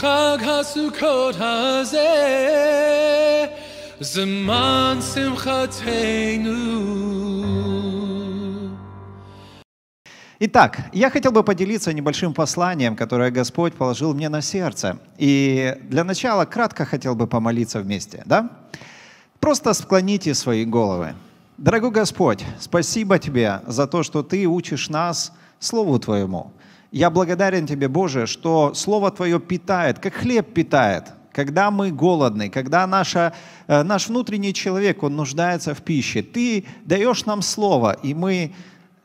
חג הסוכות הזה, זמן שמחתנו. Итак, я хотел бы поделиться небольшим посланием, которое Господь положил мне на сердце. И для начала кратко хотел бы помолиться вместе, да? Просто склоните свои головы. Дорогой Господь, спасибо Тебе за то, что Ты учишь нас Слову Твоему – я благодарен Тебе, Боже, что Слово Твое питает, как хлеб питает, когда мы голодны, когда наша, э, наш внутренний человек, он нуждается в пище. Ты даешь нам Слово, и мы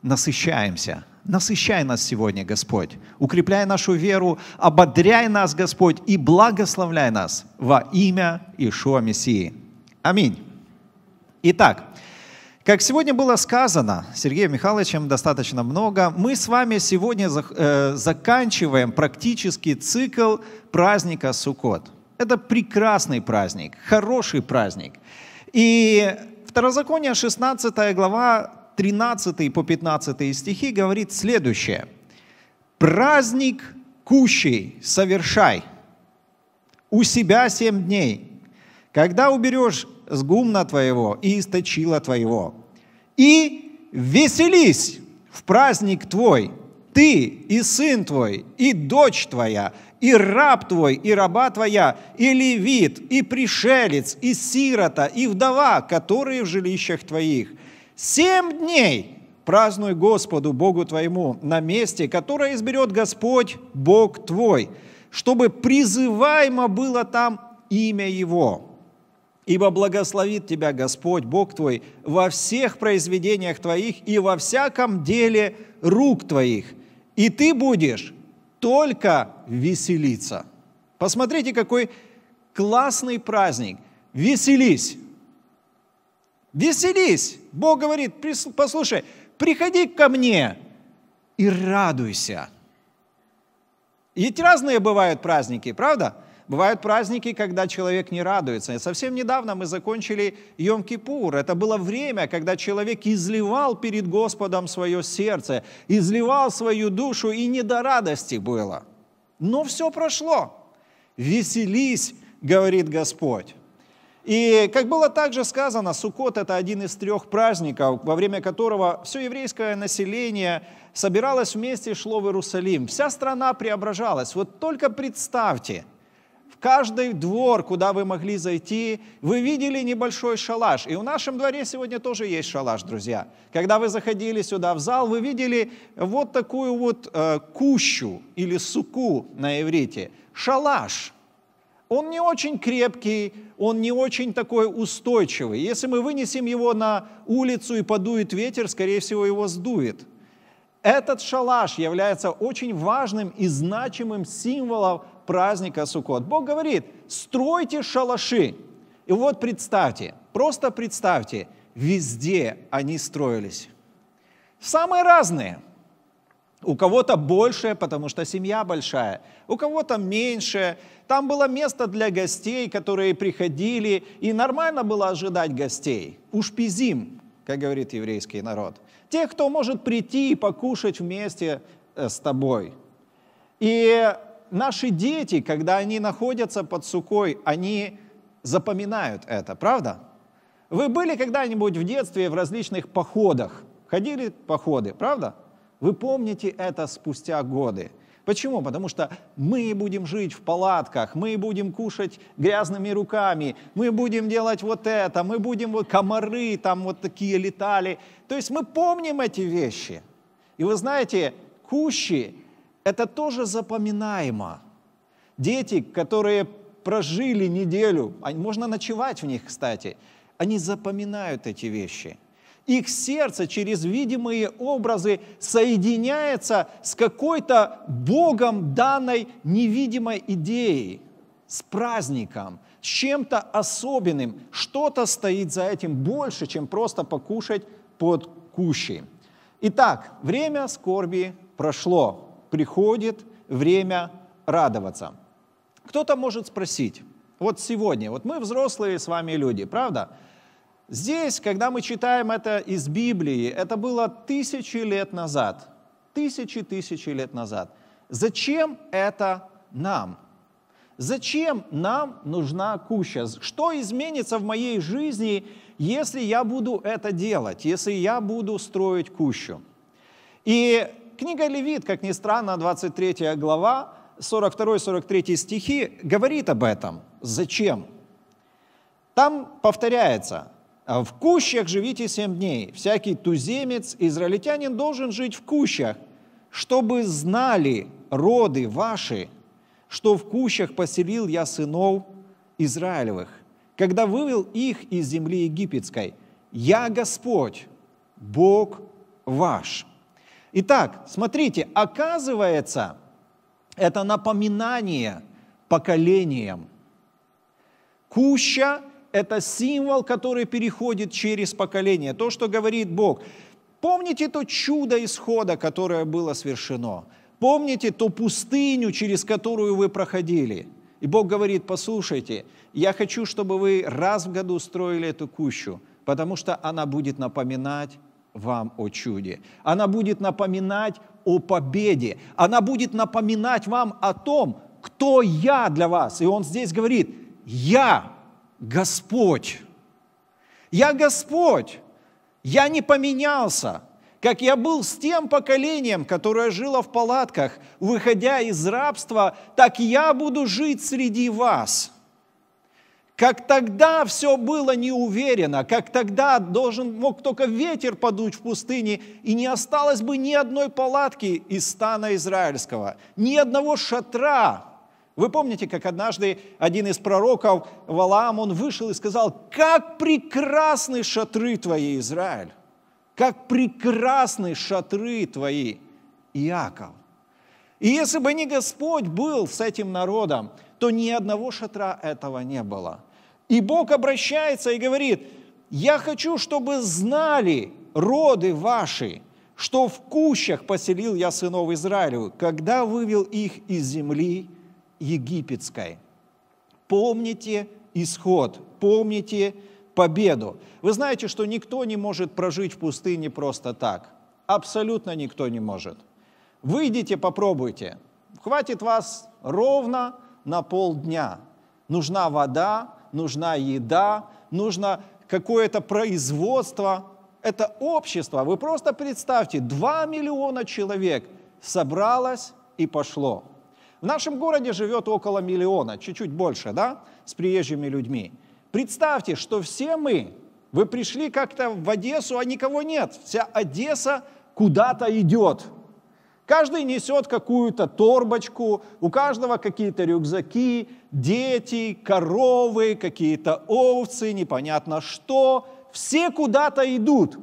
насыщаемся. Насыщай нас сегодня, Господь. Укрепляй нашу веру, ободряй нас, Господь, и благословляй нас во имя Ишуа Мессии. Аминь. Итак, как сегодня было сказано Сергеем Михайловичем достаточно много, мы с вами сегодня э, заканчиваем практически цикл праздника Суккот. Это прекрасный праздник, хороший праздник. И Второзаконие 16 глава 13 по 15 стихи говорит следующее. «Праздник кущей совершай, у себя семь дней, когда уберешь с гумна твоего и из твоего. И веселись в праздник твой, ты и сын твой, и дочь твоя, и раб твой, и раба твоя, и левит, и пришелец, и сирота, и вдова, которые в жилищах твоих. Семь дней празднуй Господу Богу твоему на месте, которое изберет Господь Бог твой, чтобы призываемо было там имя Его. Ибо благословит тебя Господь, Бог твой, во всех произведениях твоих и во всяком деле рук твоих, и ты будешь только веселиться. Посмотрите, какой классный праздник. Веселись. Веселись. Бог говорит, послушай, приходи ко мне и радуйся. Ведь разные бывают праздники, правда? Бывают праздники, когда человек не радуется. И совсем недавно мы закончили Йом-Кипур. Это было время, когда человек изливал перед Господом свое сердце, изливал свою душу, и не до радости было. Но все прошло. «Веселись», говорит Господь. И, как было также сказано, Суккот – это один из трех праздников, во время которого все еврейское население собиралось вместе и шло в Иерусалим. Вся страна преображалась. Вот только представьте – каждый двор, куда вы могли зайти, вы видели небольшой шалаш. И в нашем дворе сегодня тоже есть шалаш, друзья. Когда вы заходили сюда в зал, вы видели вот такую вот э, кущу или суку на иврите. Шалаш. Он не очень крепкий, он не очень такой устойчивый. Если мы вынесем его на улицу и подует ветер, скорее всего, его сдует. Этот шалаш является очень важным и значимым символом праздника Суккот. Бог говорит, стройте шалаши. И вот представьте, просто представьте, везде они строились. Самые разные. У кого-то больше, потому что семья большая, у кого-то меньше. Там было место для гостей, которые приходили, и нормально было ожидать гостей. Уж пизим, как говорит еврейский народ. Тех, кто может прийти и покушать вместе э, с тобой. И наши дети, когда они находятся под сукой, они запоминают это, правда? Вы были когда-нибудь в детстве в различных походах? Ходили походы, правда? Вы помните это спустя годы. Почему? Потому что мы будем жить в палатках, мы будем кушать грязными руками, мы будем делать вот это, мы будем вот комары там вот такие летали. То есть мы помним эти вещи. И вы знаете, кущи это тоже запоминаемо. Дети, которые прожили неделю, а можно ночевать в них, кстати, они запоминают эти вещи. Их сердце через видимые образы соединяется с какой-то Богом данной невидимой идеей, с праздником, с чем-то особенным. Что-то стоит за этим больше, чем просто покушать под кущей. Итак, время скорби прошло приходит время радоваться. Кто-то может спросить, вот сегодня, вот мы взрослые с вами люди, правда? Здесь, когда мы читаем это из Библии, это было тысячи лет назад, тысячи-тысячи лет назад. Зачем это нам? Зачем нам нужна куща? Что изменится в моей жизни, если я буду это делать, если я буду строить кущу? И книга Левит, как ни странно, 23 глава, 42-43 стихи, говорит об этом. Зачем? Там повторяется, в кущах живите семь дней. Всякий туземец, израильтянин должен жить в кущах, чтобы знали роды ваши, что в кущах поселил я сынов Израилевых, когда вывел их из земли египетской. Я Господь, Бог ваш. Итак, смотрите, оказывается, это напоминание поколениям. Куща – это символ, который переходит через поколение. То, что говорит Бог. Помните то чудо исхода, которое было совершено? Помните ту пустыню, через которую вы проходили? И Бог говорит, послушайте, я хочу, чтобы вы раз в году строили эту кущу, потому что она будет напоминать вам о чуде. Она будет напоминать о победе. Она будет напоминать вам о том, кто я для вас. И он здесь говорит, я Господь. Я Господь. Я не поменялся. Как я был с тем поколением, которое жило в палатках, выходя из рабства, так я буду жить среди вас как тогда все было неуверенно, как тогда должен, мог только ветер подуть в пустыне, и не осталось бы ни одной палатки из стана израильского, ни одного шатра. Вы помните, как однажды один из пророков, Валаам, он вышел и сказал, «Как прекрасны шатры твои, Израиль! Как прекрасны шатры твои, Иаков!» И если бы не Господь был с этим народом, то ни одного шатра этого не было – и Бог обращается и говорит, я хочу, чтобы знали роды ваши, что в кущах поселил я сынов Израилю, когда вывел их из земли египетской. Помните исход, помните победу. Вы знаете, что никто не может прожить в пустыне просто так. Абсолютно никто не может. Выйдите, попробуйте. Хватит вас ровно на полдня. Нужна вода, нужна еда, нужно какое-то производство. Это общество. Вы просто представьте, 2 миллиона человек собралось и пошло. В нашем городе живет около миллиона, чуть-чуть больше, да, с приезжими людьми. Представьте, что все мы, вы пришли как-то в Одессу, а никого нет. Вся Одесса куда-то идет – Каждый несет какую-то торбочку, у каждого какие-то рюкзаки, дети, коровы, какие-то овцы, непонятно что. Все куда-то идут.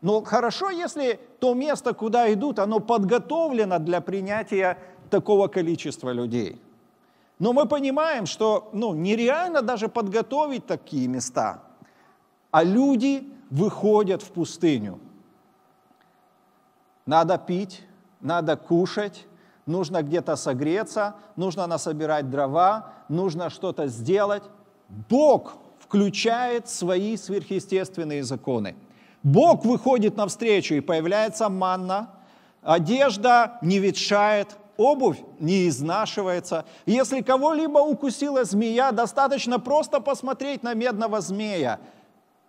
Но хорошо, если то место, куда идут, оно подготовлено для принятия такого количества людей. Но мы понимаем, что ну, нереально даже подготовить такие места. А люди выходят в пустыню. Надо пить, надо кушать, нужно где-то согреться, нужно насобирать дрова, нужно что-то сделать. Бог включает свои сверхъестественные законы. Бог выходит навстречу, и появляется манна, одежда не ветшает, обувь не изнашивается. Если кого-либо укусила змея, достаточно просто посмотреть на медного змея,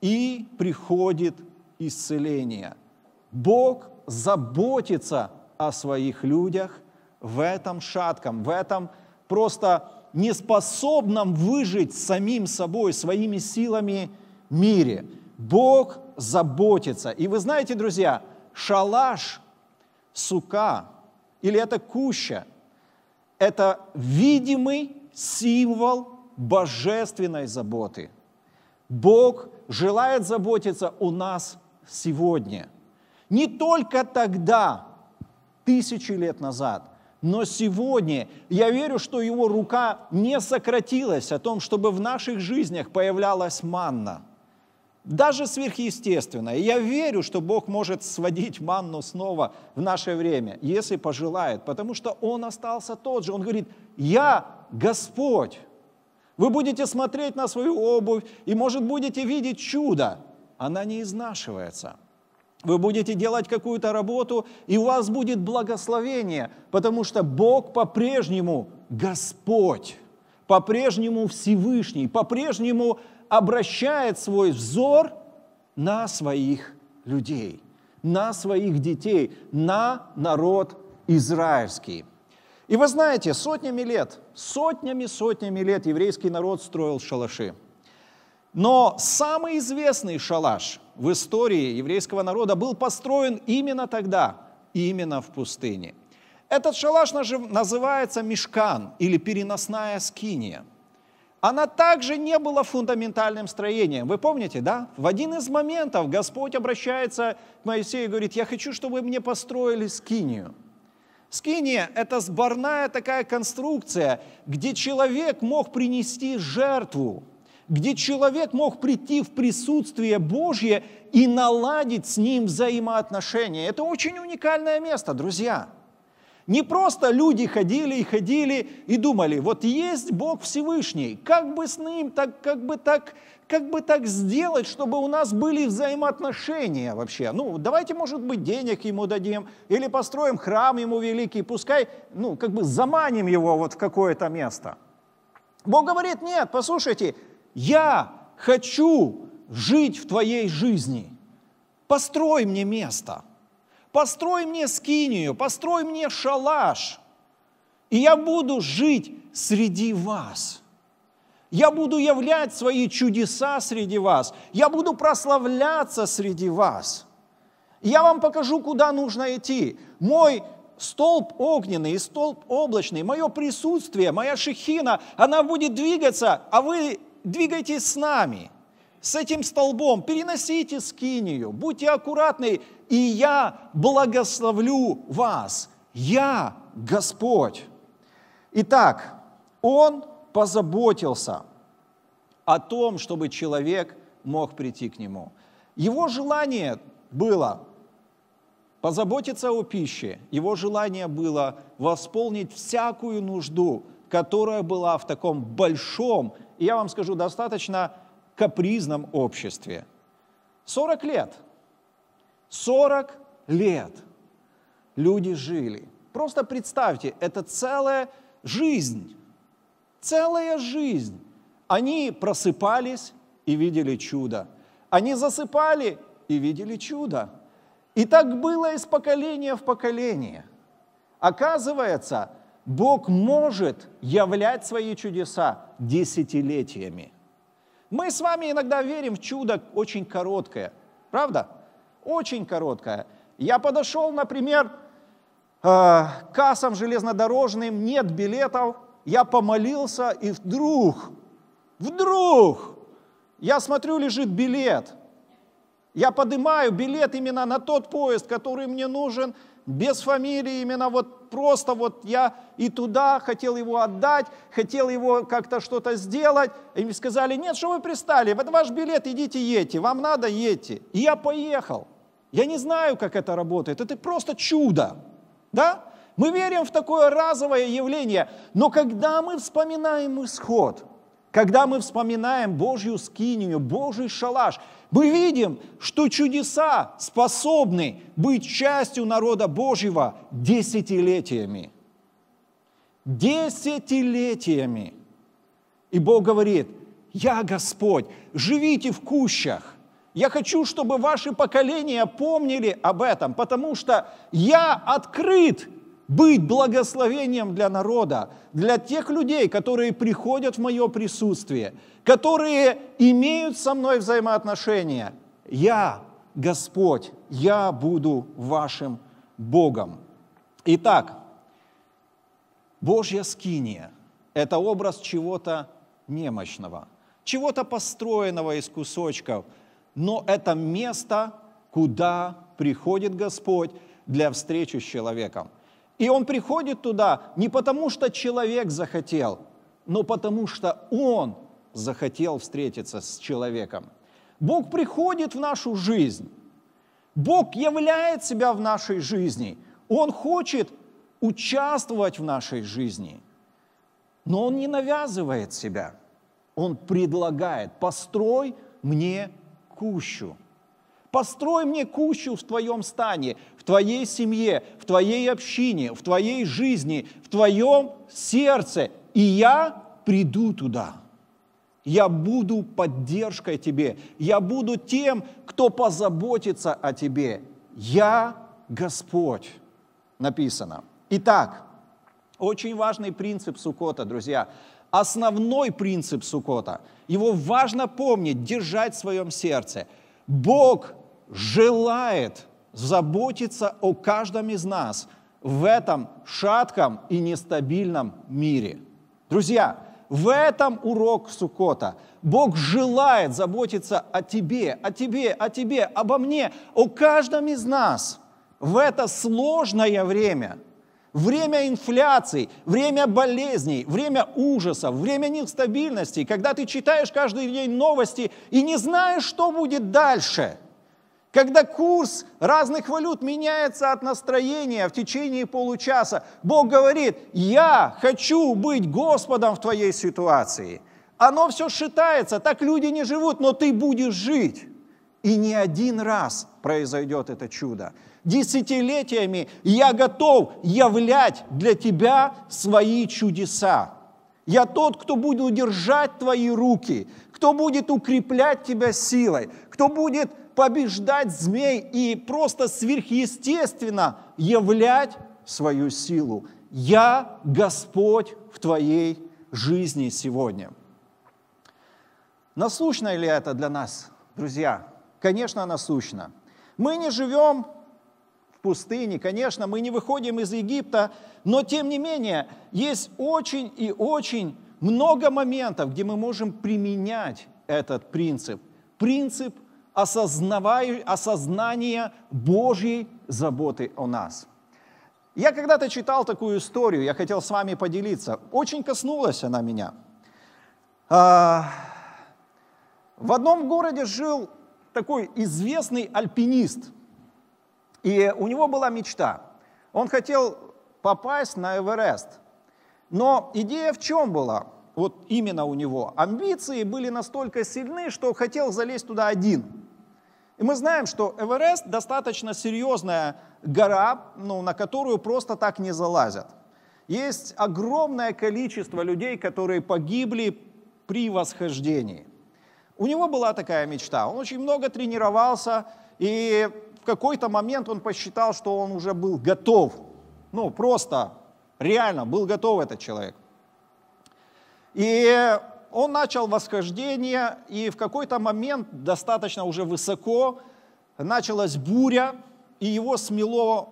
и приходит исцеление. Бог заботится о своих людях в этом шатком, в этом просто неспособном выжить самим собой, своими силами мире. Бог заботится. И вы знаете, друзья, шалаш, сука или это куща, это видимый символ божественной заботы. Бог желает заботиться у нас сегодня. Не только тогда, тысячи лет назад. Но сегодня я верю, что его рука не сократилась о том, чтобы в наших жизнях появлялась манна. Даже сверхъестественная. Я верю, что Бог может сводить манну снова в наше время, если пожелает, потому что Он остался тот же. Он говорит, я Господь. Вы будете смотреть на свою обувь и, может, будете видеть чудо. Она не изнашивается – вы будете делать какую-то работу, и у вас будет благословение, потому что Бог по-прежнему Господь, по-прежнему Всевышний, по-прежнему обращает свой взор на своих людей, на своих детей, на народ израильский. И вы знаете, сотнями лет, сотнями-сотнями лет еврейский народ строил шалаши – но самый известный шалаш в истории еврейского народа был построен именно тогда, именно в пустыне. Этот шалаш называется мешкан или переносная скиния. Она также не была фундаментальным строением. Вы помните, да? В один из моментов Господь обращается к Моисею и говорит, я хочу, чтобы вы мне построили скинию. Скиния – это сборная такая конструкция, где человек мог принести жертву, где человек мог прийти в присутствие Божье и наладить с ним взаимоотношения. Это очень уникальное место, друзья. Не просто люди ходили и ходили и думали, вот есть Бог Всевышний, как бы с ним, так, как бы так, как бы так сделать, чтобы у нас были взаимоотношения вообще? Ну, давайте, может быть, денег ему дадим, или построим храм ему великий, пускай, ну, как бы заманим его вот в какое-то место. Бог говорит, нет, послушайте, я хочу жить в твоей жизни. Построй мне место, построй мне скинию, построй мне шалаш, и я буду жить среди вас. Я буду являть свои чудеса среди вас. Я буду прославляться среди вас. Я вам покажу, куда нужно идти. Мой столб огненный и столб облачный, мое присутствие, моя шехина, она будет двигаться, а вы двигайтесь с нами, с этим столбом, переносите скинию, будьте аккуратны, и я благословлю вас. Я Господь. Итак, Он позаботился о том, чтобы человек мог прийти к Нему. Его желание было позаботиться о пище, его желание было восполнить всякую нужду – которая была в таком большом, я вам скажу, достаточно капризном обществе. 40 лет. 40 лет люди жили. Просто представьте, это целая жизнь. Целая жизнь. Они просыпались и видели чудо. Они засыпали и видели чудо. И так было из поколения в поколение. Оказывается, Бог может являть свои чудеса десятилетиями. Мы с вами иногда верим в чудо очень короткое, правда? Очень короткое. Я подошел, например, э, к кассам железнодорожным, нет билетов, я помолился, и вдруг, вдруг, я смотрю, лежит билет. Я поднимаю билет именно на тот поезд, который мне нужен, без фамилии, именно вот просто вот я и туда хотел его отдать, хотел его как-то что-то сделать. И сказали, нет, что вы пристали, вот ваш билет, идите едьте, вам надо едьте. И я поехал. Я не знаю, как это работает, это просто чудо, да? Мы верим в такое разовое явление, но когда мы вспоминаем исход, когда мы вспоминаем Божью скинию, Божий шалаш – мы видим, что чудеса способны быть частью народа Божьего десятилетиями. Десятилетиями. И Бог говорит, я Господь, живите в кущах, я хочу, чтобы ваши поколения помнили об этом, потому что я открыт быть благословением для народа, для тех людей, которые приходят в мое присутствие, которые имеют со мной взаимоотношения. Я, Господь, я буду вашим Богом. Итак, Божья скиния – это образ чего-то немощного, чего-то построенного из кусочков, но это место, куда приходит Господь для встречи с человеком – и он приходит туда не потому, что человек захотел, но потому, что он захотел встретиться с человеком. Бог приходит в нашу жизнь. Бог являет себя в нашей жизни. Он хочет участвовать в нашей жизни. Но Он не навязывает себя. Он предлагает, построй мне кущу. Построй мне кущу в твоем стане, в твоей семье, в твоей общине, в твоей жизни, в твоем сердце, и я приду туда. Я буду поддержкой тебе. Я буду тем, кто позаботится о тебе. Я Господь, написано. Итак, очень важный принцип Сукота, друзья. Основной принцип Сукота. Его важно помнить, держать в своем сердце. Бог желает заботиться о каждом из нас в этом шатком и нестабильном мире. Друзья, в этом урок Сукота. Бог желает заботиться о тебе, о тебе, о тебе, обо мне, о каждом из нас в это сложное время. Время инфляции, время болезней, время ужасов, время нестабильности, когда ты читаешь каждый день новости и не знаешь, что будет дальше – когда курс разных валют меняется от настроения в течение получаса, Бог говорит, я хочу быть Господом в твоей ситуации. Оно все считается, так люди не живут, но ты будешь жить. И не один раз произойдет это чудо. Десятилетиями я готов являть для тебя свои чудеса. Я тот, кто будет удержать твои руки, кто будет укреплять тебя силой, кто будет побеждать змей и просто сверхъестественно являть свою силу. Я Господь в твоей жизни сегодня. Насущно ли это для нас, друзья? Конечно, насущно. Мы не живем в пустыне, конечно, мы не выходим из Египта, но тем не менее есть очень и очень много моментов, где мы можем применять этот принцип. Принцип осознание Божьей заботы о нас. Я когда-то читал такую историю, я хотел с вами поделиться. Очень коснулась она меня. А, в одном городе жил такой известный альпинист, и у него была мечта. Он хотел попасть на Эверест. Но идея в чем была? Вот именно у него. Амбиции были настолько сильны, что хотел залезть туда один. И мы знаем, что Эверест достаточно серьезная гора, ну, на которую просто так не залазят. Есть огромное количество людей, которые погибли при восхождении. У него была такая мечта. Он очень много тренировался, и в какой-то момент он посчитал, что он уже был готов. Ну, просто, реально, был готов этот человек. И он начал восхождение, и в какой-то момент, достаточно уже высоко, началась буря, и его смело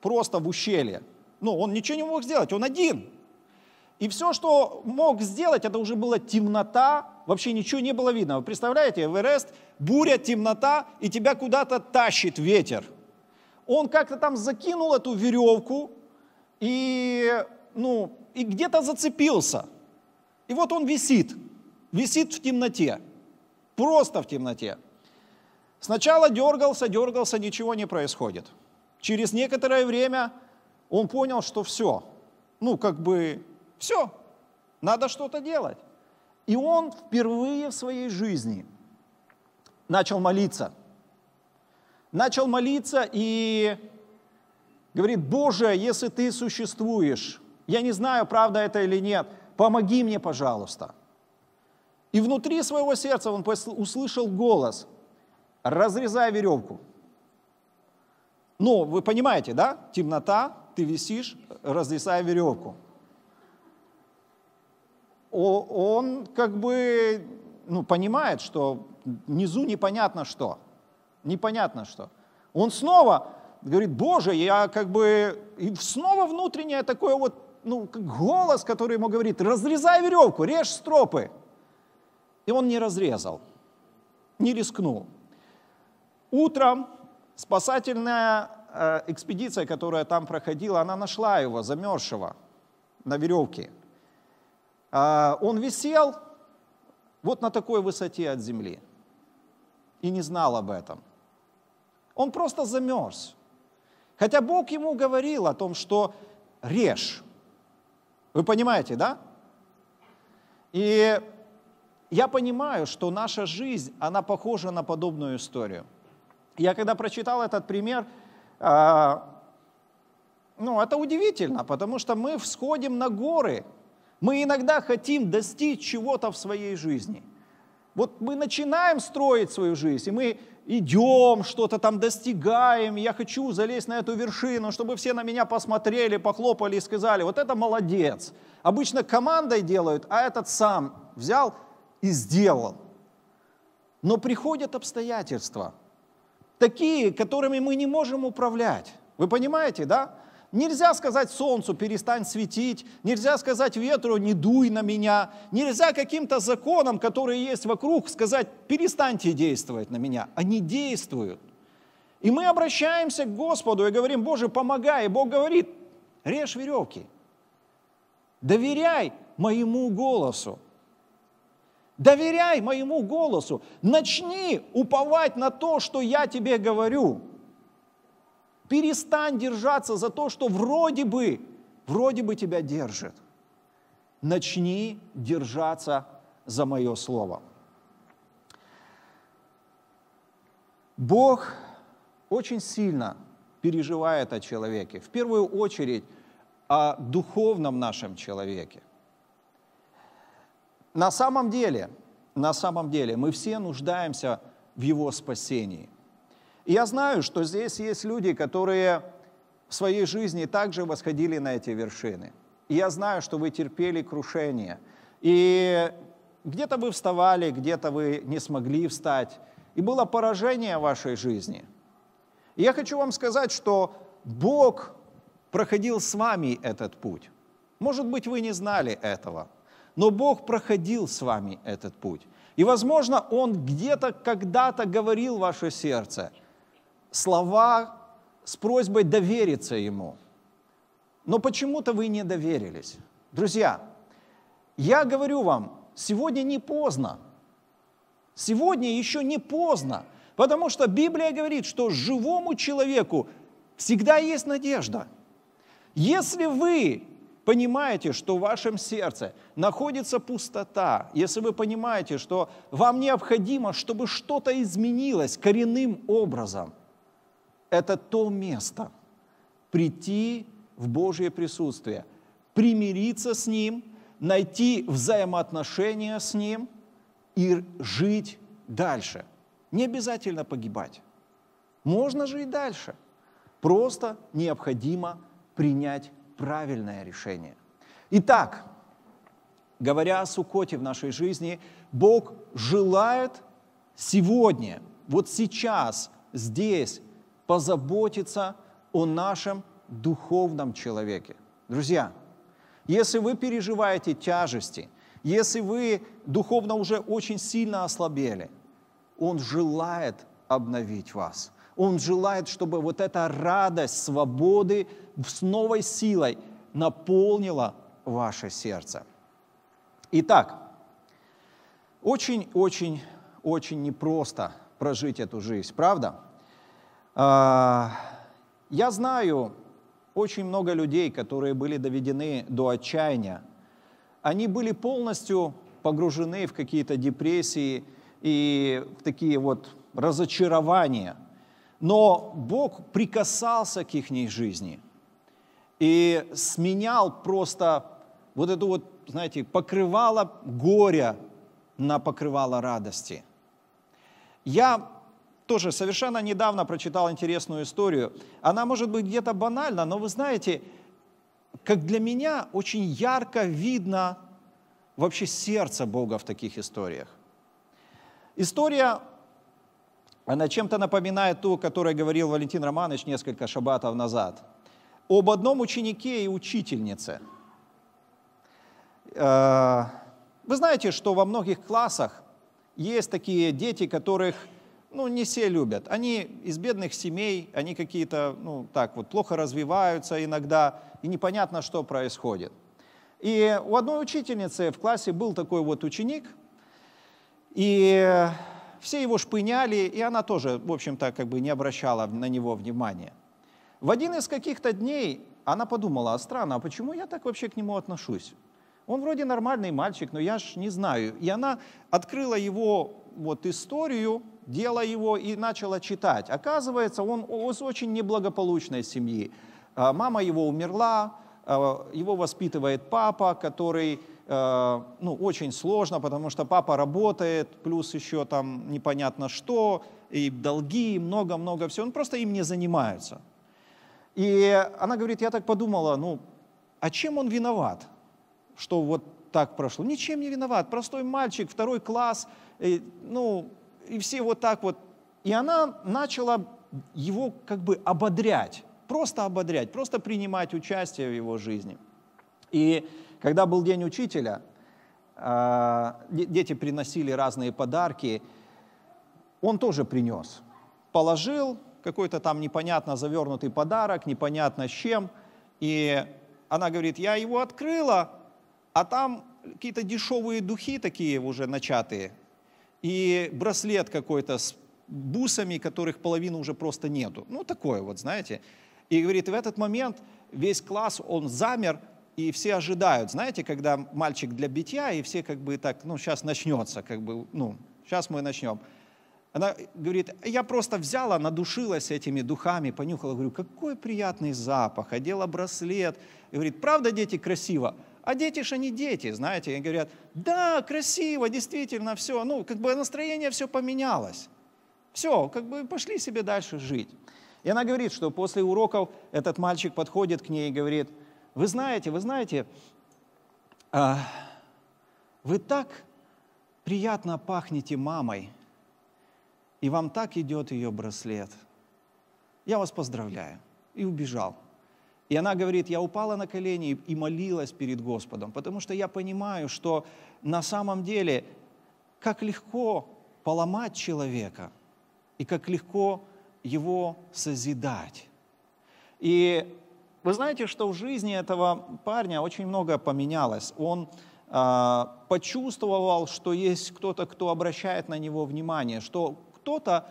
просто в ущелье. Ну, он ничего не мог сделать, он один. И все, что мог сделать, это уже была темнота, вообще ничего не было видно. Вы представляете, Эверест, буря, темнота, и тебя куда-то тащит ветер. Он как-то там закинул эту веревку и, ну, и где-то зацепился. И вот он висит – висит в темноте, просто в темноте. Сначала дергался, дергался, ничего не происходит. Через некоторое время он понял, что все, ну как бы все, надо что-то делать. И он впервые в своей жизни начал молиться. Начал молиться и говорит, Боже, если ты существуешь, я не знаю, правда это или нет, помоги мне, пожалуйста. И внутри своего сердца он услышал голос, разрезая веревку. Но ну, вы понимаете, да? Темнота, ты висишь, разрезая веревку. Он как бы ну, понимает, что внизу непонятно что. Непонятно что. Он снова говорит, Боже, я как бы... И снова внутреннее такое вот ну, голос, который ему говорит, разрезай веревку, режь стропы. И он не разрезал, не рискнул. Утром спасательная э, экспедиция, которая там проходила, она нашла его, замерзшего, на веревке. А, он висел вот на такой высоте от земли и не знал об этом. Он просто замерз. Хотя Бог ему говорил о том, что режь. Вы понимаете, да? И я понимаю, что наша жизнь, она похожа на подобную историю. Я когда прочитал этот пример, а, ну, это удивительно, потому что мы всходим на горы. Мы иногда хотим достичь чего-то в своей жизни. Вот мы начинаем строить свою жизнь, и мы идем, что-то там достигаем, я хочу залезть на эту вершину, чтобы все на меня посмотрели, похлопали и сказали, вот это молодец. Обычно командой делают, а этот сам взял – и сделал. Но приходят обстоятельства, такие, которыми мы не можем управлять. Вы понимаете, да? Нельзя сказать солнцу, перестань светить, нельзя сказать ветру, не дуй на меня, нельзя каким-то законам, которые есть вокруг, сказать, перестаньте действовать на меня. Они действуют. И мы обращаемся к Господу и говорим, Боже, помогай. И Бог говорит, режь веревки, доверяй моему голосу. Доверяй моему голосу. Начни уповать на то, что я тебе говорю. Перестань держаться за то, что вроде бы, вроде бы тебя держит. Начни держаться за мое слово. Бог очень сильно переживает о человеке. В первую очередь о духовном нашем человеке. На самом деле, на самом деле, мы все нуждаемся в Его спасении. И я знаю, что здесь есть люди, которые в своей жизни также восходили на эти вершины. И я знаю, что вы терпели крушение. И где-то вы вставали, где-то вы не смогли встать. И было поражение в вашей жизни. И я хочу вам сказать, что Бог проходил с вами этот путь. Может быть, вы не знали этого – но Бог проходил с вами этот путь. И, возможно, Он где-то когда-то говорил ваше сердце слова с просьбой довериться Ему. Но почему-то вы не доверились. Друзья, я говорю вам, сегодня не поздно. Сегодня еще не поздно, потому что Библия говорит, что живому человеку всегда есть надежда. Если вы понимаете, что в вашем сердце находится пустота, если вы понимаете, что вам необходимо, чтобы что-то изменилось коренным образом, это то место прийти в Божье присутствие, примириться с Ним, найти взаимоотношения с Ним и жить дальше. Не обязательно погибать. Можно жить дальше. Просто необходимо принять правильное решение. Итак, говоря о Сукоте в нашей жизни, Бог желает сегодня, вот сейчас, здесь, позаботиться о нашем духовном человеке. Друзья, если вы переживаете тяжести, если вы духовно уже очень сильно ослабели, Он желает обновить вас – он желает, чтобы вот эта радость свободы с новой силой наполнила ваше сердце. Итак, очень-очень-очень непросто прожить эту жизнь, правда? А, я знаю очень много людей, которые были доведены до отчаяния. Они были полностью погружены в какие-то депрессии и в такие вот разочарования – но Бог прикасался к их жизни и сменял просто вот эту вот, знаете, покрывало горя на покрывало радости. Я тоже совершенно недавно прочитал интересную историю. Она может быть где-то банальна, но вы знаете, как для меня очень ярко видно вообще сердце Бога в таких историях. История она чем-то напоминает ту, о которой говорил Валентин Романович несколько шабатов назад. Об одном ученике и учительнице. Э, вы знаете, что во многих классах есть такие дети, которых ну, не все любят. Они из бедных семей, они какие-то, ну, так вот, плохо развиваются иногда, и непонятно, что происходит. И у одной учительницы в классе был такой вот ученик, и все его шпыняли, и она тоже, в общем-то, как бы не обращала на него внимания. В один из каких-то дней она подумала, а странно, а почему я так вообще к нему отношусь? Он вроде нормальный мальчик, но я ж не знаю. И она открыла его вот историю, дело его и начала читать. Оказывается, он из очень неблагополучной семьи. А мама его умерла, а его воспитывает папа, который Э, ну, очень сложно, потому что папа работает, плюс еще там непонятно что, и долги, и много-много всего. Он просто им не занимается. И она говорит, я так подумала, ну, а чем он виноват, что вот так прошло? Ничем не виноват, простой мальчик, второй класс, и, ну, и все вот так вот. И она начала его как бы ободрять, просто ободрять, просто принимать участие в его жизни. И когда был День учителя, а, дети приносили разные подарки, он тоже принес. Положил какой-то там непонятно завернутый подарок, непонятно с чем, и она говорит, я его открыла, а там какие-то дешевые духи такие уже начатые, и браслет какой-то с бусами, которых половины уже просто нету. Ну, такое вот, знаете. И говорит, в этот момент весь класс, он замер, и все ожидают, знаете, когда мальчик для битья, и все как бы так, ну, сейчас начнется, как бы, ну, сейчас мы начнем. Она говорит, я просто взяла, надушилась этими духами, понюхала, говорю, какой приятный запах, одела браслет. И говорит, правда, дети, красиво? А дети же они дети, знаете, и говорят, да, красиво, действительно, все, ну, как бы настроение все поменялось. Все, как бы пошли себе дальше жить. И она говорит, что после уроков этот мальчик подходит к ней и говорит – вы знаете, вы знаете, а, вы так приятно пахнете мамой, и вам так идет ее браслет. Я вас поздравляю. И убежал. И она говорит, я упала на колени и молилась перед Господом, потому что я понимаю, что на самом деле как легко поломать человека и как легко его созидать. И вы знаете, что в жизни этого парня очень многое поменялось. Он э, почувствовал, что есть кто-то, кто обращает на него внимание, что кто-то,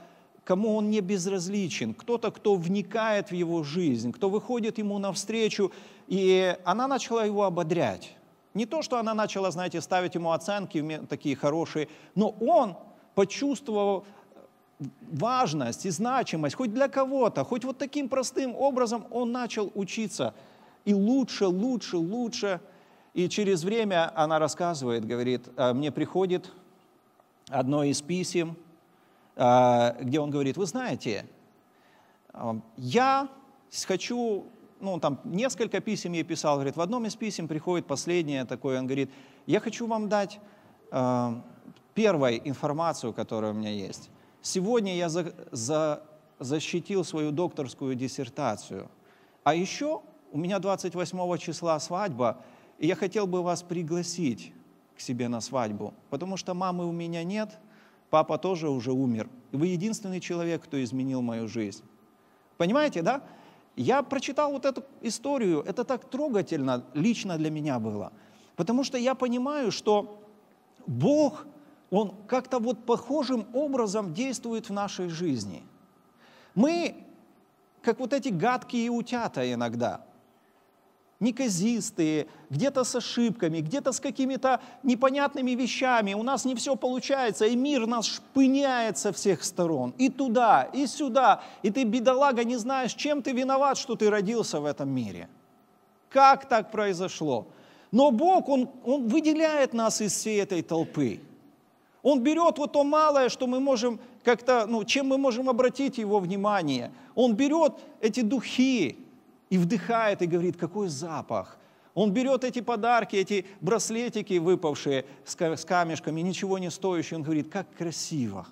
кому он не безразличен, кто-то, кто вникает в его жизнь, кто выходит ему навстречу, и она начала его ободрять. Не то, что она начала, знаете, ставить ему оценки такие хорошие, но он почувствовал важность и значимость хоть для кого-то, хоть вот таким простым образом он начал учиться. И лучше, лучше, лучше. И через время она рассказывает, говорит, «А, мне приходит одно из писем, а, где он говорит, вы знаете, а, я хочу, ну, там несколько писем ей писал, говорит, в одном из писем приходит последнее такое, он говорит, я хочу вам дать первую информацию, которая у меня есть. Сегодня я за, за, защитил свою докторскую диссертацию. А еще у меня 28 числа свадьба, и я хотел бы вас пригласить к себе на свадьбу, потому что мамы у меня нет, папа тоже уже умер. И вы единственный человек, кто изменил мою жизнь. Понимаете, да? Я прочитал вот эту историю, это так трогательно лично для меня было, потому что я понимаю, что Бог – он как-то вот похожим образом действует в нашей жизни. Мы, как вот эти гадкие утята иногда, неказистые, где-то с ошибками, где-то с какими-то непонятными вещами, у нас не все получается, и мир нас шпыняет со всех сторон, и туда, и сюда, и ты, бедолага, не знаешь, чем ты виноват, что ты родился в этом мире. Как так произошло? Но Бог, Он, он выделяет нас из всей этой толпы – он берет вот то малое, что мы можем как-то, ну, чем мы можем обратить его внимание. Он берет эти духи и вдыхает, и говорит, какой запах. Он берет эти подарки, эти браслетики, выпавшие с камешками, ничего не стоящие, он говорит, как красиво.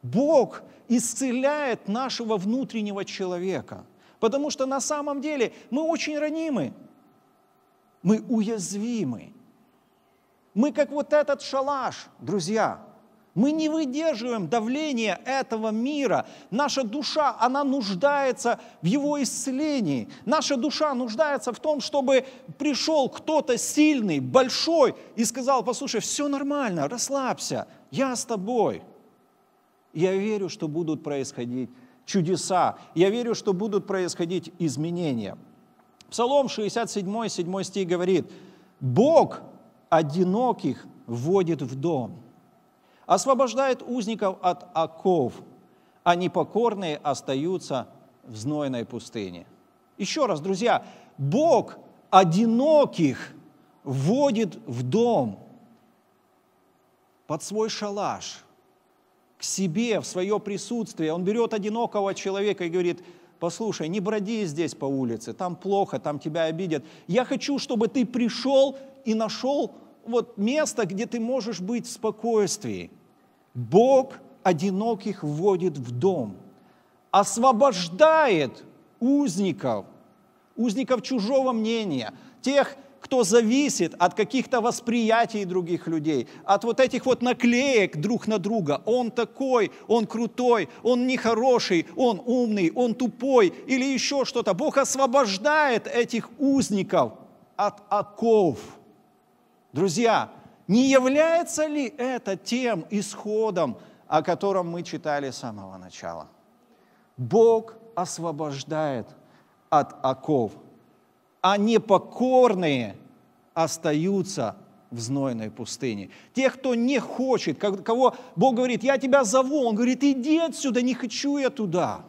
Бог исцеляет нашего внутреннего человека, потому что на самом деле мы очень ранимы, мы уязвимы. Мы как вот этот шалаш, друзья. Мы не выдерживаем давления этого мира. Наша душа, она нуждается в его исцелении. Наша душа нуждается в том, чтобы пришел кто-то сильный, большой и сказал, послушай, все нормально, расслабься, я с тобой. Я верю, что будут происходить чудеса. Я верю, что будут происходить изменения. Псалом 67, 7 стих говорит, Бог одиноких вводит в дом, освобождает узников от оков, а непокорные остаются в знойной пустыне. Еще раз, друзья, Бог одиноких вводит в дом, под свой шалаш, к себе, в свое присутствие. Он берет одинокого человека и говорит, послушай, не броди здесь по улице, там плохо, там тебя обидят. Я хочу, чтобы ты пришел и нашел вот место, где ты можешь быть в спокойствии. Бог одиноких вводит в дом, освобождает узников, узников чужого мнения, тех, кто зависит от каких-то восприятий других людей, от вот этих вот наклеек друг на друга. Он такой, он крутой, он нехороший, он умный, он тупой или еще что-то. Бог освобождает этих узников от оков – Друзья, не является ли это тем исходом, о котором мы читали с самого начала? Бог освобождает от оков, а непокорные остаются в знойной пустыне. Те, кто не хочет, кого Бог говорит, я тебя зову, он говорит, иди отсюда, не хочу я туда.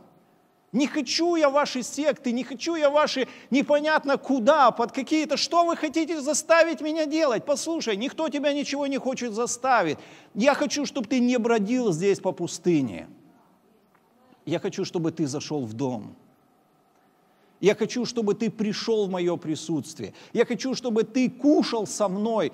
Не хочу я ваши секты, не хочу я ваши непонятно куда, под какие-то... Что вы хотите заставить меня делать? Послушай, никто тебя ничего не хочет заставить. Я хочу, чтобы ты не бродил здесь по пустыне. Я хочу, чтобы ты зашел в дом. Я хочу, чтобы ты пришел в мое присутствие. Я хочу, чтобы ты кушал со мной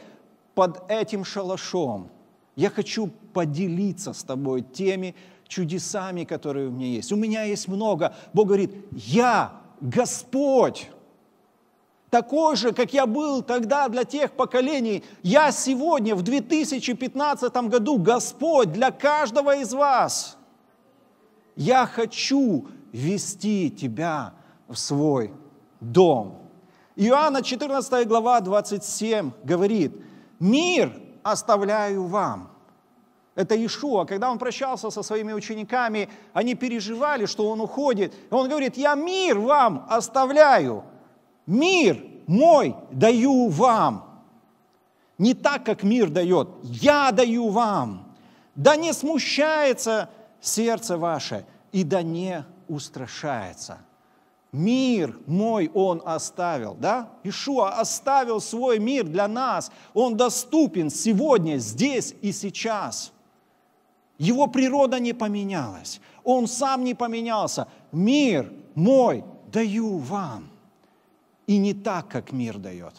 под этим шалашом. Я хочу поделиться с тобой теми чудесами, которые у меня есть. У меня есть много. Бог говорит, я Господь, такой же, как я был тогда для тех поколений. Я сегодня, в 2015 году, Господь для каждого из вас. Я хочу вести тебя в свой дом. Иоанна 14 глава 27 говорит, «Мир оставляю вам, это Ишуа. Когда он прощался со своими учениками, они переживали, что он уходит. он говорит, я мир вам оставляю, мир мой даю вам. Не так, как мир дает, я даю вам. Да не смущается сердце ваше, и да не устрашается. Мир мой он оставил, да? Ишуа оставил свой мир для нас. Он доступен сегодня, здесь и сейчас – его природа не поменялась. Он сам не поменялся. Мир мой даю вам. И не так, как мир дает.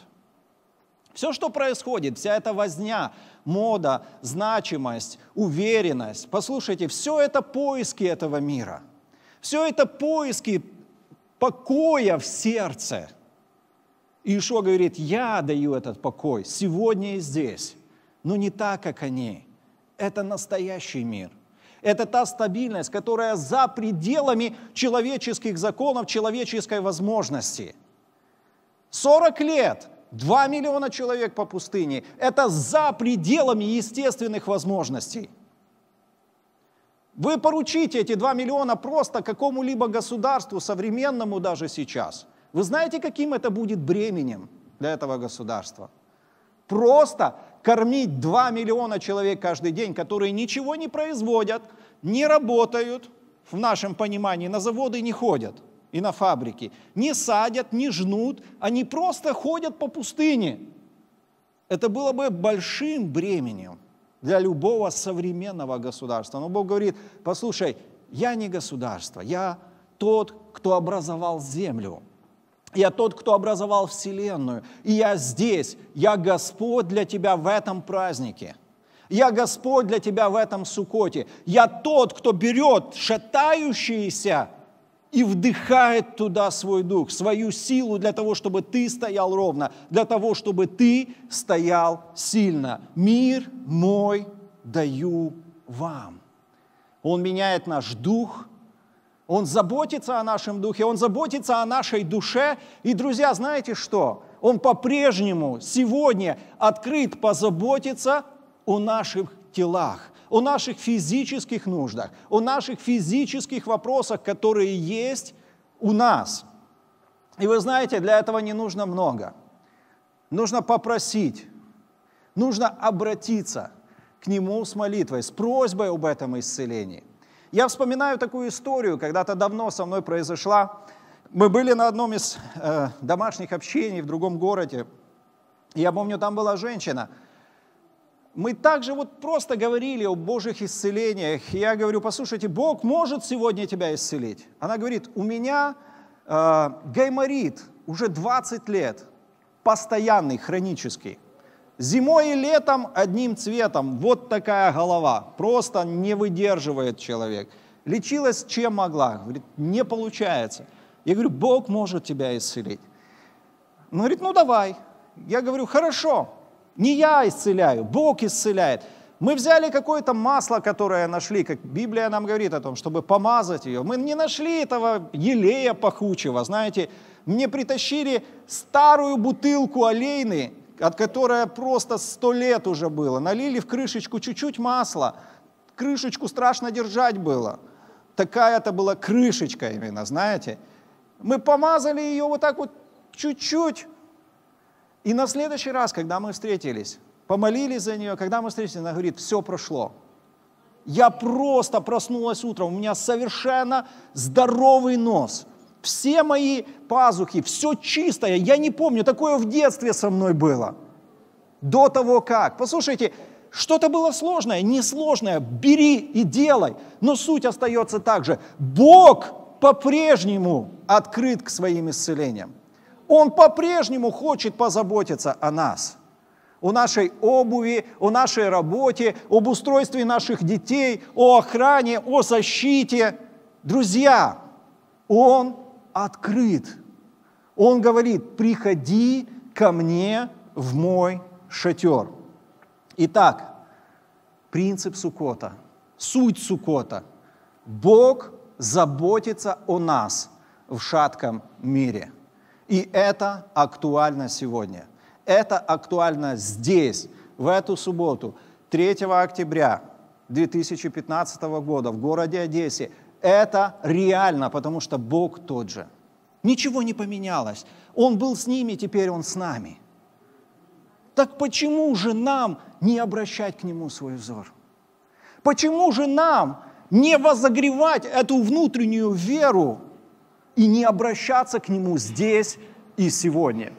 Все, что происходит, вся эта возня, мода, значимость, уверенность, послушайте, все это поиски этого мира. Все это поиски покоя в сердце. И говорит, я даю этот покой сегодня и здесь, но не так, как они. Это настоящий мир. Это та стабильность, которая за пределами человеческих законов, человеческой возможности. 40 лет, 2 миллиона человек по пустыне. Это за пределами естественных возможностей. Вы поручите эти 2 миллиона просто какому-либо государству, современному даже сейчас. Вы знаете, каким это будет бременем для этого государства? Просто кормить 2 миллиона человек каждый день, которые ничего не производят, не работают, в нашем понимании, на заводы не ходят и на фабрики, не садят, не жнут, они просто ходят по пустыне. Это было бы большим бременем для любого современного государства. Но Бог говорит, послушай, я не государство, я тот, кто образовал землю. Я тот, кто образовал Вселенную. И я здесь. Я Господь для тебя в этом празднике. Я Господь для тебя в этом сукоте. Я тот, кто берет шатающиеся и вдыхает туда свой дух, свою силу для того, чтобы ты стоял ровно, для того, чтобы ты стоял сильно. Мир мой даю вам. Он меняет наш дух, он заботится о нашем духе, Он заботится о нашей душе. И, друзья, знаете что? Он по-прежнему сегодня открыт позаботиться о наших телах, о наших физических нуждах, о наших физических вопросах, которые есть у нас. И вы знаете, для этого не нужно много. Нужно попросить, нужно обратиться к Нему с молитвой, с просьбой об этом исцелении. Я вспоминаю такую историю, когда-то давно со мной произошла. Мы были на одном из э, домашних общений в другом городе. Я помню, там была женщина. Мы также вот просто говорили о Божьих исцелениях. я говорю, послушайте, Бог может сегодня тебя исцелить. Она говорит, у меня э, гайморит уже 20 лет, постоянный, хронический. Зимой и летом одним цветом. Вот такая голова. Просто не выдерживает человек. Лечилась чем могла. Говорит, не получается. Я говорю, Бог может тебя исцелить. Он говорит, ну давай. Я говорю, хорошо. Не я исцеляю, Бог исцеляет. Мы взяли какое-то масло, которое нашли, как Библия нам говорит о том, чтобы помазать ее. Мы не нашли этого елея пахучего, знаете. Мне притащили старую бутылку олейны, от которой просто сто лет уже было. Налили в крышечку чуть-чуть масла, крышечку страшно держать было. Такая это была крышечка именно, знаете. Мы помазали ее вот так вот чуть-чуть. И на следующий раз, когда мы встретились, помолились за нее, когда мы встретились, она говорит, все прошло. Я просто проснулась утром, у меня совершенно здоровый нос все мои пазухи, все чистое. Я не помню, такое в детстве со мной было. До того как. Послушайте, что-то было сложное, несложное, бери и делай. Но суть остается так же. Бог по-прежнему открыт к своим исцелениям. Он по-прежнему хочет позаботиться о нас, о нашей обуви, о нашей работе, об устройстве наших детей, о охране, о защите. Друзья, Он открыт. Он говорит, приходи ко мне в мой шатер. Итак, принцип Сукота, суть Сукота. Бог заботится о нас в шатком мире. И это актуально сегодня. Это актуально здесь, в эту субботу, 3 октября 2015 года в городе Одессе это реально, потому что Бог тот же. Ничего не поменялось. Он был с ними, теперь Он с нами. Так почему же нам не обращать к Нему свой взор? Почему же нам не возогревать эту внутреннюю веру и не обращаться к Нему здесь и сегодня?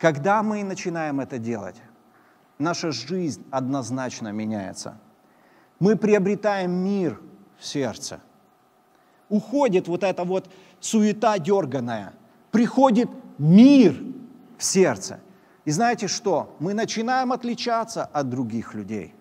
Когда мы начинаем это делать, наша жизнь однозначно меняется – мы приобретаем мир в сердце. Уходит вот эта вот суета дерганая, приходит мир в сердце. И знаете что? Мы начинаем отличаться от других людей.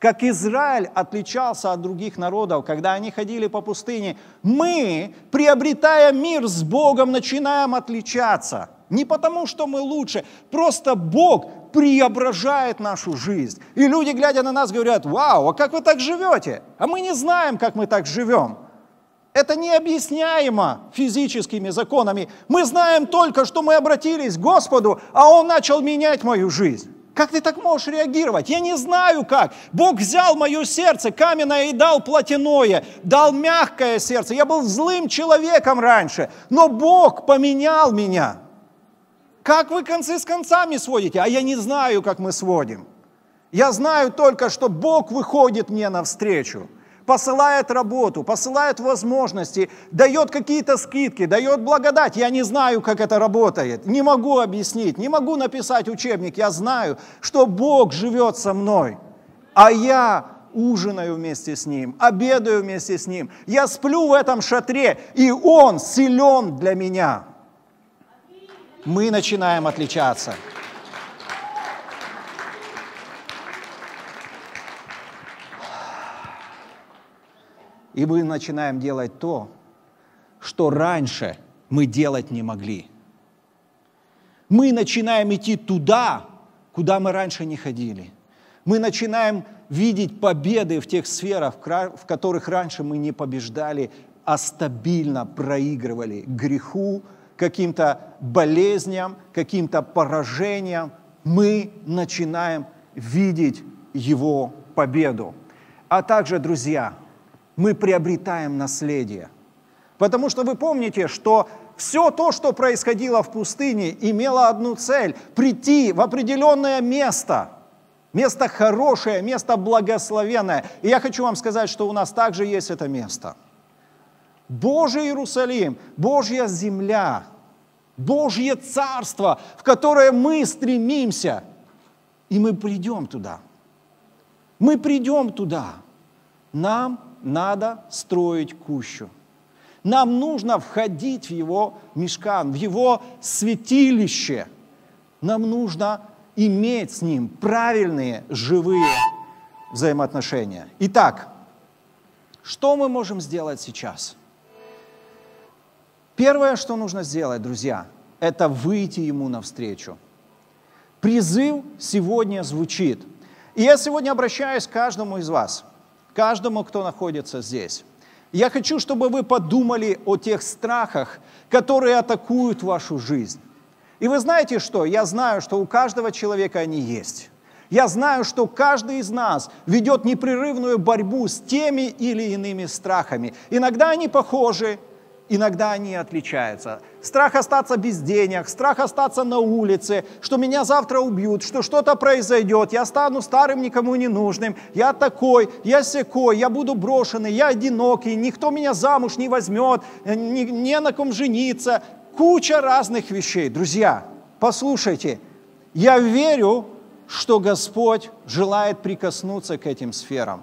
Как Израиль отличался от других народов, когда они ходили по пустыне, мы, приобретая мир с Богом, начинаем отличаться. Не потому, что мы лучше, просто Бог преображает нашу жизнь. И люди, глядя на нас, говорят, вау, а как вы так живете? А мы не знаем, как мы так живем. Это необъясняемо физическими законами. Мы знаем только, что мы обратились к Господу, а Он начал менять мою жизнь. Как ты так можешь реагировать? Я не знаю как. Бог взял мое сердце каменное и дал плотяное, дал мягкое сердце. Я был злым человеком раньше, но Бог поменял меня. Как вы концы с концами сводите? А я не знаю, как мы сводим. Я знаю только, что Бог выходит мне навстречу, посылает работу, посылает возможности, дает какие-то скидки, дает благодать. Я не знаю, как это работает, не могу объяснить, не могу написать учебник. Я знаю, что Бог живет со мной, а я ужинаю вместе с Ним, обедаю вместе с Ним. Я сплю в этом шатре, и Он силен для меня мы начинаем отличаться. И мы начинаем делать то, что раньше мы делать не могли. Мы начинаем идти туда, куда мы раньше не ходили. Мы начинаем видеть победы в тех сферах, в которых раньше мы не побеждали, а стабильно проигрывали греху, каким-то болезням, каким-то поражениям, мы начинаем видеть Его победу. А также, друзья, мы приобретаем наследие. Потому что вы помните, что все то, что происходило в пустыне, имело одну цель – прийти в определенное место, место хорошее, место благословенное. И я хочу вам сказать, что у нас также есть это место – Божий Иерусалим, Божья земля, Божье царство, в которое мы стремимся. И мы придем туда. Мы придем туда. Нам надо строить кущу. Нам нужно входить в его мешкан, в его святилище. Нам нужно иметь с ним правильные, живые взаимоотношения. Итак, что мы можем сделать сейчас – Первое, что нужно сделать, друзья, это выйти ему навстречу. Призыв сегодня звучит. И я сегодня обращаюсь к каждому из вас, каждому, кто находится здесь. Я хочу, чтобы вы подумали о тех страхах, которые атакуют вашу жизнь. И вы знаете что? Я знаю, что у каждого человека они есть. Я знаю, что каждый из нас ведет непрерывную борьбу с теми или иными страхами. Иногда они похожи, Иногда они отличаются. Страх остаться без денег, страх остаться на улице, что меня завтра убьют, что что-то произойдет, я стану старым, никому не нужным, я такой, я секой, я буду брошенный, я одинокий, никто меня замуж не возьмет, э, не, не на ком жениться. Куча разных вещей. Друзья, послушайте, я верю, что Господь желает прикоснуться к этим сферам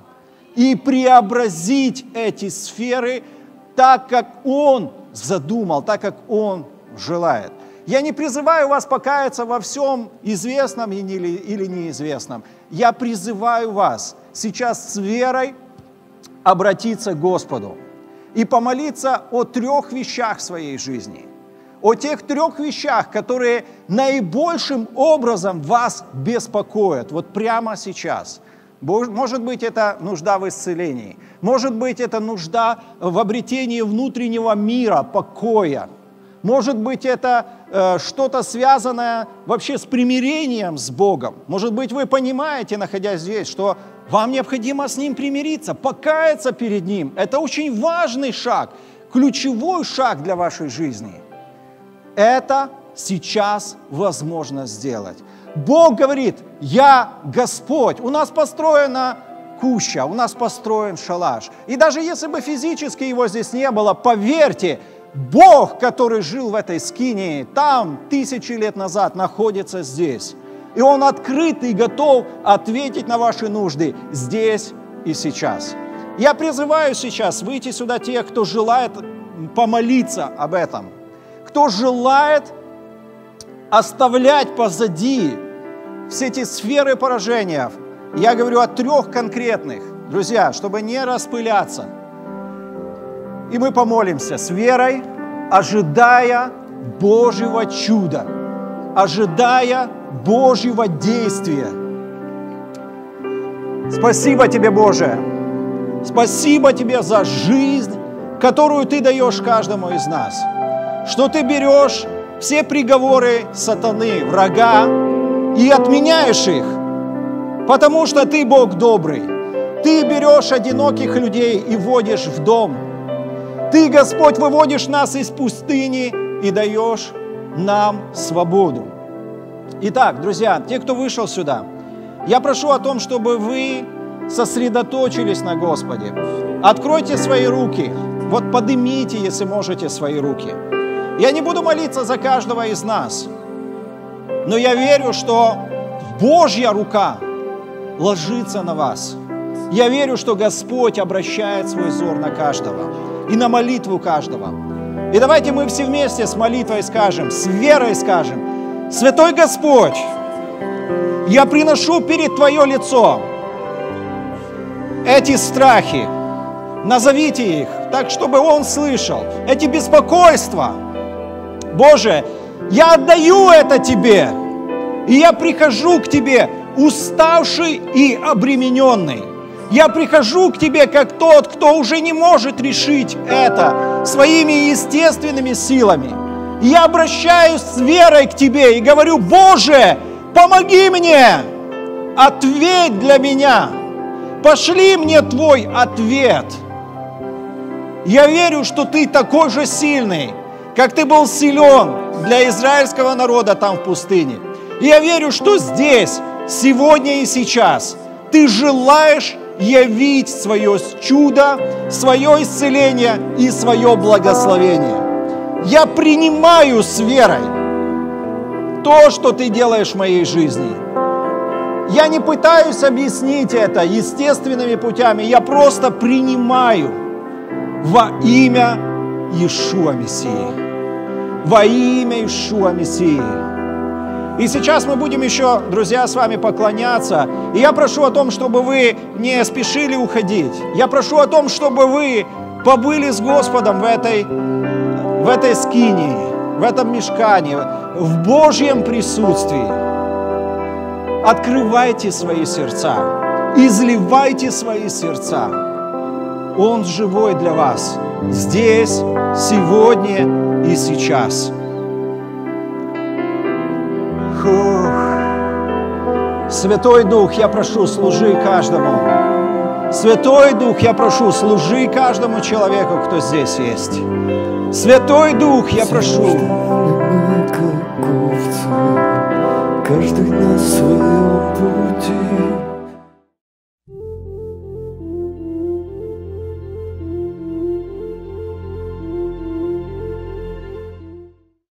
и преобразить эти сферы так, как Он задумал, так, как Он желает. Я не призываю вас покаяться во всем известном или неизвестном. Я призываю вас сейчас с верой обратиться к Господу и помолиться о трех вещах своей жизни. О тех трех вещах, которые наибольшим образом вас беспокоят вот прямо сейчас – может быть, это нужда в исцелении. Может быть, это нужда в обретении внутреннего мира, покоя. Может быть, это э, что-то связанное вообще с примирением с Богом. Может быть, вы понимаете, находясь здесь, что вам необходимо с Ним примириться, покаяться перед Ним. Это очень важный шаг, ключевой шаг для вашей жизни. Это сейчас возможно сделать. Бог говорит, я Господь. У нас построена куща, у нас построен шалаш. И даже если бы физически его здесь не было, поверьте, Бог, который жил в этой скинии, там тысячи лет назад, находится здесь. И Он открыт и готов ответить на ваши нужды здесь и сейчас. Я призываю сейчас выйти сюда тех, кто желает помолиться об этом, кто желает оставлять позади все эти сферы поражения. Я говорю о трех конкретных, друзья, чтобы не распыляться. И мы помолимся с верой, ожидая Божьего чуда, ожидая Божьего действия. Спасибо тебе, Боже. Спасибо тебе за жизнь, которую ты даешь каждому из нас. Что ты берешь все приговоры сатаны, врага, и отменяешь их, потому что ты Бог добрый. Ты берешь одиноких людей и вводишь в дом. Ты, Господь, выводишь нас из пустыни и даешь нам свободу. Итак, друзья, те, кто вышел сюда, я прошу о том, чтобы вы сосредоточились на Господе. Откройте свои руки, вот поднимите, если можете, свои руки – я не буду молиться за каждого из нас, но я верю, что Божья рука ложится на вас. Я верю, что Господь обращает свой зор на каждого и на молитву каждого. И давайте мы все вместе с молитвой скажем, с верой скажем, «Святой Господь, я приношу перед Твое лицо эти страхи, назовите их, так чтобы Он слышал, эти беспокойства – Боже, я отдаю это Тебе, и я прихожу к Тебе уставший и обремененный. Я прихожу к Тебе как тот, кто уже не может решить это своими естественными силами. Я обращаюсь с верой к Тебе и говорю, Боже, помоги мне, ответь для меня, пошли мне Твой ответ. Я верю, что Ты такой же сильный, как ты был силен для израильского народа там в пустыне. И я верю, что здесь, сегодня и сейчас, ты желаешь явить свое чудо, свое исцеление и свое благословение. Я принимаю с верой то, что ты делаешь в моей жизни. Я не пытаюсь объяснить это естественными путями, я просто принимаю во имя Иешуа Мессии во имя Ишуа Мессии. И сейчас мы будем еще, друзья, с вами поклоняться. И я прошу о том, чтобы вы не спешили уходить. Я прошу о том, чтобы вы побыли с Господом в этой, в этой скинии, в этом мешкане, в Божьем присутствии. Открывайте свои сердца, изливайте свои сердца. Он живой для вас здесь, сегодня и сейчас. Фух. Святой Дух, я прошу, служи каждому. Святой Дух, я прошу, служи каждому человеку, кто здесь есть. Святой Дух, я прошу. Каждый на своем пути.